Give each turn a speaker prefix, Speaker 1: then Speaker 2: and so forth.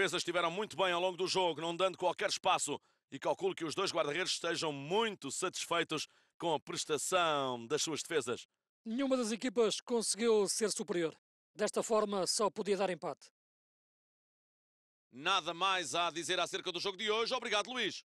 Speaker 1: defesas estiveram muito bem ao longo do jogo, não dando qualquer espaço. E calculo que os dois guarda-redes estejam muito satisfeitos com a prestação das suas defesas.
Speaker 2: Nenhuma das equipas conseguiu ser superior. Desta forma, só podia dar empate.
Speaker 3: Nada mais a dizer acerca do jogo de hoje. Obrigado, Luís.